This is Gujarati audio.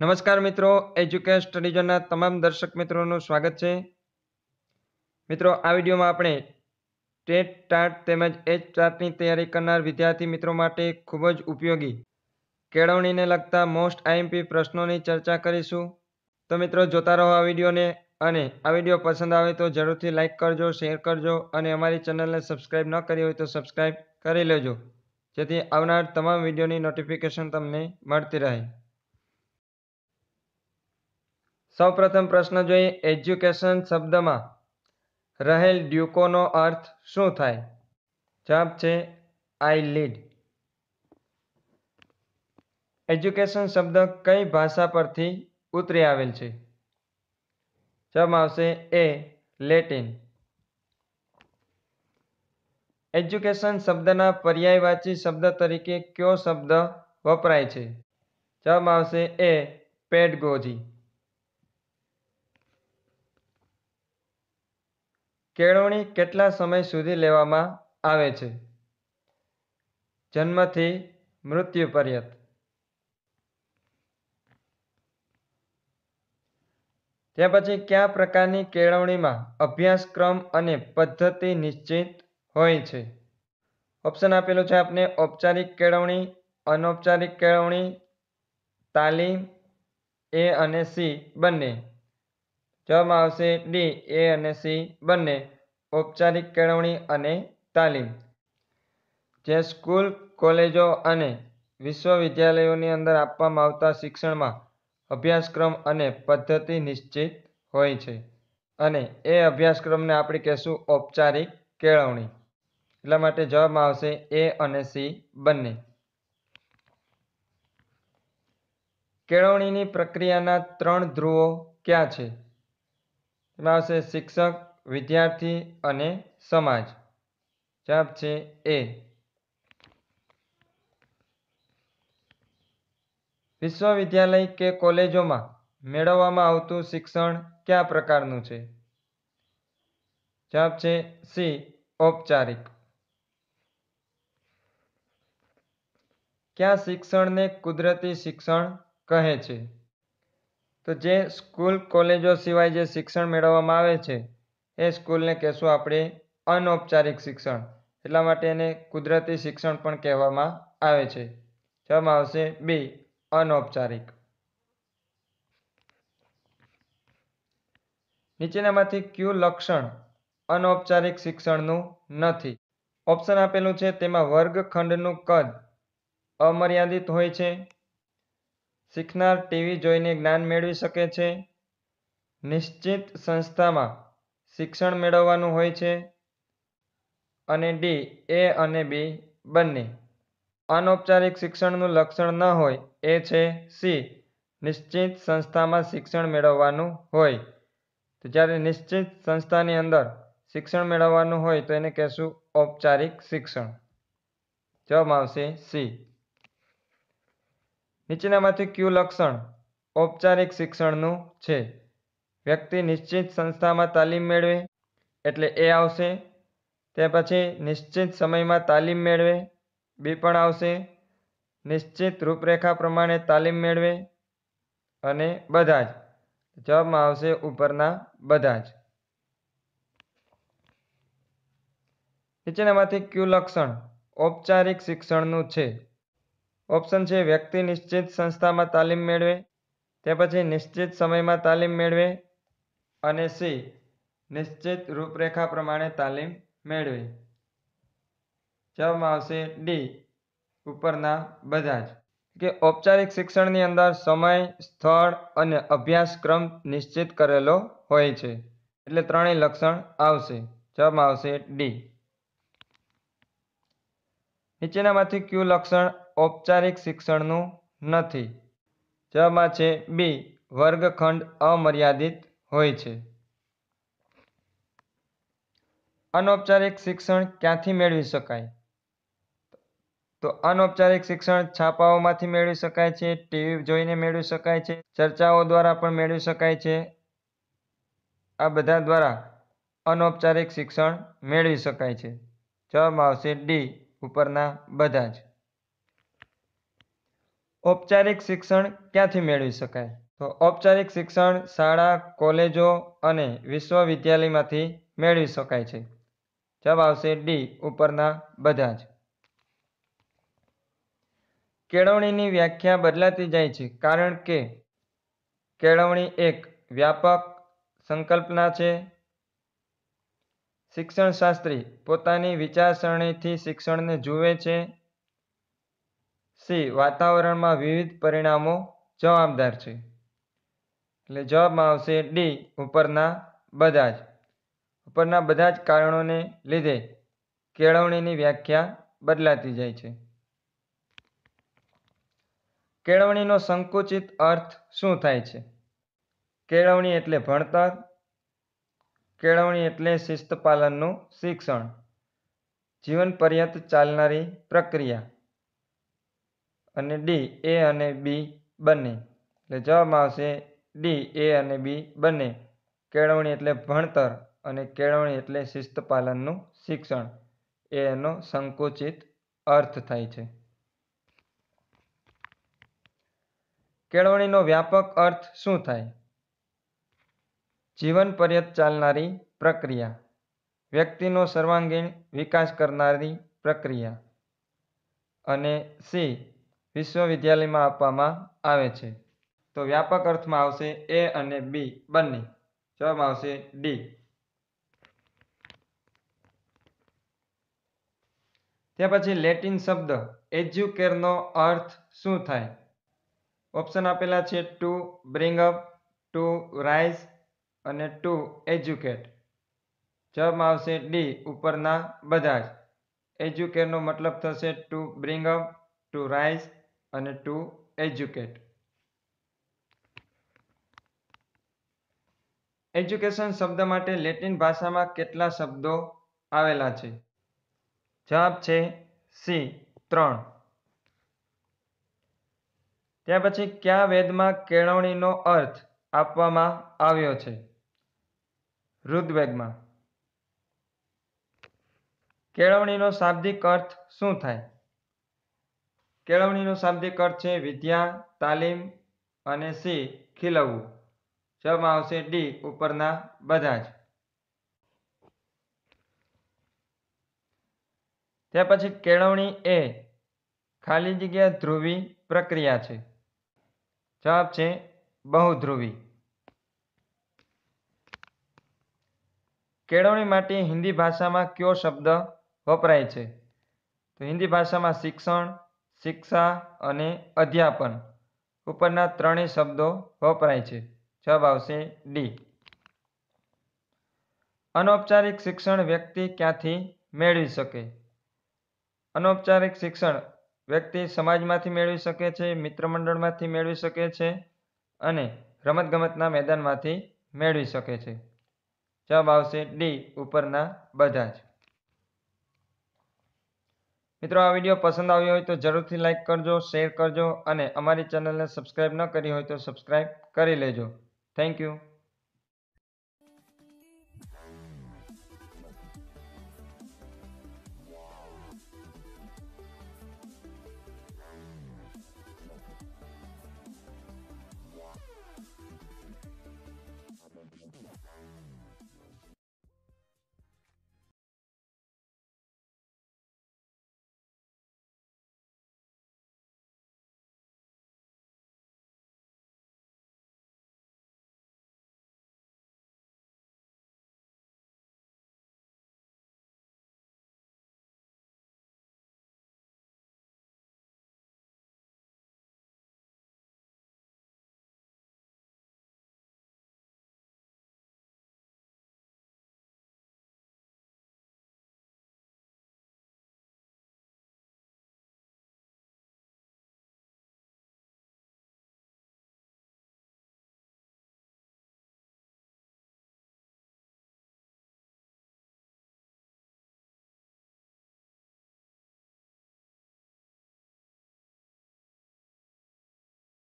નમસ્કાર મિત્રો એજ્યુકેશન સ્ટડીઝના તમામ દર્શક મિત્રોનું સ્વાગત છે મિત્રો આ વિડીયોમાં આપણે ટેટ ટાટ તેમજ એચ ટાટની તૈયારી કરનાર વિદ્યાર્થી મિત્રો માટે ખૂબ જ ઉપયોગી કેળવણીને લગતા મોસ્ટ આઈએમપી પ્રશ્નોની ચર્ચા કરીશું તો મિત્રો જોતા રહો આ વિડીયોને અને આ વિડીયો પસંદ આવે તો જરૂરથી લાઇક કરજો શેર કરજો અને અમારી ચેનલને સબસ્ક્રાઇબ ન કરી હોય તો સબસ્ક્રાઈબ કરી લેજો જેથી આવનાર તમામ વિડીયોની નોટિફિકેશન તમને મળતી રહે સૌપ્રથમ પ્રશ્ન જોઈએ એજ્યુકેશન શબ્દમાં રહેલ ડ્યુકોનો અર્થ શું થાય જવાબ છે આઈ લીડ એજ્યુકેશન શબ્દ કઈ ભાષા પરથી ઉતરી આવેલ છે જવાબ આવશે એ લેટિન એજ્યુકેશન શબ્દના પર્યાયવાચી શબ્દ તરીકે કયો શબ્દ વપરાય છે જવાબ આવશે એ પેડગોજી કેળવણી કેટલા સમય સુધી લેવામાં આવે છે જન્મથી મૃત્યુ પર્યંત ત્યાં પછી કયા પ્રકારની કેળવણીમાં અભ્યાસક્રમ અને પદ્ધતિ નિશ્ચિત હોય છે ઓપ્શન આપેલું છે આપને ઔપચારિક કેળવણી અનૌપચારિક કેળવણી તાલીમ એ અને સી બંને જવાબમાં આવશે ડી એ અને સી બંને ઔપચારિક કેળવણી અને તાલીમ જે સ્કૂલ કોલેજો અને વિશ્વવિદ્યાલયોની અંદર આપવામાં આવતા શિક્ષણમાં અભ્યાસક્રમ અને પદ્ધતિ નિશ્ચિત હોય છે અને એ અભ્યાસક્રમને આપણે કહેશું ઔપચારિક કેળવણી એટલા માટે જવાબમાં આવશે એ અને સી બંને કેળવણીની પ્રક્રિયાના ત્રણ ધ્રુવો ક્યાં છે આવશે શિક્ષક વિદ્યાર્થી અને સમાજ જવાબ છે એ વિશ્વવિદ્યાલય કે કોલેજોમાં મેળવવામાં આવતું શિક્ષણ કયા પ્રકારનું છે જવાબ છે સી ઔપચારિક કયા શિક્ષણને કુદરતી શિક્ષણ કહે છે તો જે સ્કૂલ કોલેજો સિવાય જે શિક્ષણ મેળવવામાં આવે છે એ સ્કૂલને કહેશું આપણે અનૌપચારિક શિક્ષણ એટલા માટે એને કુદરતી શિક્ષણ પણ કહેવામાં આવે છે જવાબ આવશે બી અનૌપચારિક નીચેનામાંથી ક્યુ લક્ષણ અનૌપચારિક શિક્ષણનું નથી ઓપ્શન આપેલું છે તેમાં વર્ગખંડનું કદ અમર્યાદિત હોય છે શીખનાર ટીવી જોઈને જ્ઞાન મેળવી શકે છે નિશ્ચિત સંસ્થામાં શિક્ષણ મેળવવાનું હોય છે અને ડી એ અને બી બંને અનૌપચારિક શિક્ષણનું લક્ષણ ન હોય એ છે સી નિશ્ચિત સંસ્થામાં શિક્ષણ મેળવવાનું હોય તો જ્યારે નિશ્ચિત સંસ્થાની અંદર શિક્ષણ મેળવવાનું હોય તો એને કહેશું ઔપચારિક શિક્ષણ જવાબ આવશે સી નીચેનામાંથી ક્યુ લક્ષણ ઔપચારિક શિક્ષણનું છે વ્યક્તિ નિશ્ચિત સંસ્થામાં તાલીમ મેળવે એટલે એ આવશે તે પછી નિશ્ચિત સમયમાં તાલીમ મેળવે બી પણ આવશે નિશ્ચિત રૂપરેખા પ્રમાણે તાલીમ મેળવે અને બધા જ જવાબમાં આવશે ઉપરના બધા જ નીચેનામાંથી ક્યુ લક્ષણ ઔપચારિક શિક્ષણનું છે ઓપ્શન છે વ્યક્તિ નિશ્ચિત સંસ્થામાં તાલીમ મેળવે તે પછી નિશ્ચિત સમયમાં તાલીમ મેળવે અને સી નિશ્ચિત રૂપરેખા પ્રમાણે તાલીમ મેળવે જવાબમાં આવશે ડી ઉપરના બધા જ કે ઔપચારિક શિક્ષણની અંદર સમય સ્થળ અને અભ્યાસક્રમ નિશ્ચિત કરેલો હોય છે એટલે ત્રણેય લક્ષણ આવશે જવાબમાં આવશે ડી નીચેનામાંથી ક્યુ લક્ષણ ઔપચારિક શિક્ષણનું નથી જમાં છે બી વર્ગખંડ અમર્યાદિત હોય છે અનૌપચારિક શિક્ષણ ક્યાંથી મેળવી શકાય તો અનૌપચારિક શિક્ષણ છાપાઓમાંથી મેળવી શકાય છે ટીવી જોઈને મેળવી શકાય છે ચર્ચાઓ દ્વારા પણ મેળવી શકાય છે આ બધા દ્વારા અનૌપચારિક શિક્ષણ મેળવી શકાય છે જવાબ આવશે ડી ઉપરના બધા જ ઔપચારિક શિક્ષણ ક્યાંથી મેળવી શકાય તો ઔપચારિક શિક્ષણ શાળા કોલેજો અને વિશ્વવિદ્યાલયમાંથી મેળવી શકાય છે જવાબ આવશે ડી ઉપરના બધા જ કેળવણીની વ્યાખ્યા બદલાતી જાય છે કારણ કે કેળવણી એક વ્યાપક સંકલ્પના છે શિક્ષણશાસ્ત્રી પોતાની વિચારસરણીથી શિક્ષણને જુએ છે સી વાતાવરણમાં વિવિધ પરિણામો જવાબદાર છે એટલે જવાબમાં આવશે ડી ઉપરના બધા જ ઉપરના બધા જ કારણોને લીધે કેળવણીની વ્યાખ્યા બદલાતી જાય છે કેળવણીનો સંકુચિત અર્થ શું થાય છે કેળવણી એટલે ભણતર કેળવણી એટલે શિસ્ત પાલનનું શિક્ષણ જીવન પર્યંત ચાલનારી પ્રક્રિયા અને ડી એ અને બી બંને એટલે જવાબમાં આવશે ડી એ અને બી બંને કેળવણી એટલે ભણતર અને કેળવણી એટલે શિસ્ત પાલનનું શિક્ષણ એ એનો સંકુચિત અર્થ થાય છે કેળવણીનો વ્યાપક અર્થ શું થાય જીવન પર્યત ચાલનારી પ્રક્રિયા વ્યક્તિનો સર્વાંગીણ વિકાસ કરનારી પ્રક્રિયા અને સી વિશ્વવિદ્યાલયમાં આપવામાં આવે છે તો વ્યાપક અર્થમાં આવશે એ અને બી બંને જવાબ આવશે ડી ત્યાર પછી લેટિન શબ્દ એજ્યુકેરનો અર્થ શું થાય ઓપ્શન આપેલા છે to bring up to rise અને ટુ એજ્યુકેટ જવાબમાં આવશે ડી ઉપરના બધા જ એજ્યુકેરનો મતલબ થશે to bring up to rise અને ટુ એજ્યુકેટ એજ્યુકેશન શબ્દ માટે લેટિન ભાષામાં કેટલા શબ્દો આવેલા છે જવાબ છે સી ત્રણ ત્યાર પછી કયા વેદમાં કેળવણીનો અર્થ આપવામાં આવ્યો છે ઋગ્વેદમાં કેળવણીનો શાબ્દિક અર્થ શું થાય કેળવણીનો શાબ્દિક અર્થ છે વિદ્યા તાલીમ અને સી ખીલવવું જવાબમાં આવશે ડી ઉપરના બધા જ ત્યાર પછી કેળવણી એ ખાલી જગ્યા ધ્રુવી પ્રક્રિયા છે જવાબ છે બહુધ્રુવી કેળવણી માટે હિન્દી ભાષામાં કયો શબ્દ વપરાય છે તો હિન્દી ભાષામાં શિક્ષણ શિક્ષા અને અધ્યાપન ઉપરના ત્રણેય શબ્દો વપરાય છે જવાબ આવશે ડી અનૌપચારિક શિક્ષણ વ્યક્તિ ક્યાંથી મેળવી શકે અનૌપચારિક શિક્ષણ વ્યક્તિ સમાજમાંથી મેળવી શકે છે મિત્રમંડળમાંથી મેળવી શકે છે અને રમતગમતના મેદાનમાંથી મેળવી શકે છે જવાબ આવશે ડી ઉપરના બધા જ મિત્રો આ વિડીયો પસંદ આવ્યો હોય તો જરૂરથી લાઇક કરજો શેર કરજો અને અમારી ચેનલને સબસ્ક્રાઈબ ન કરી હોય તો સબસ્ક્રાઈબ કરી લેજો થેન્ક યુ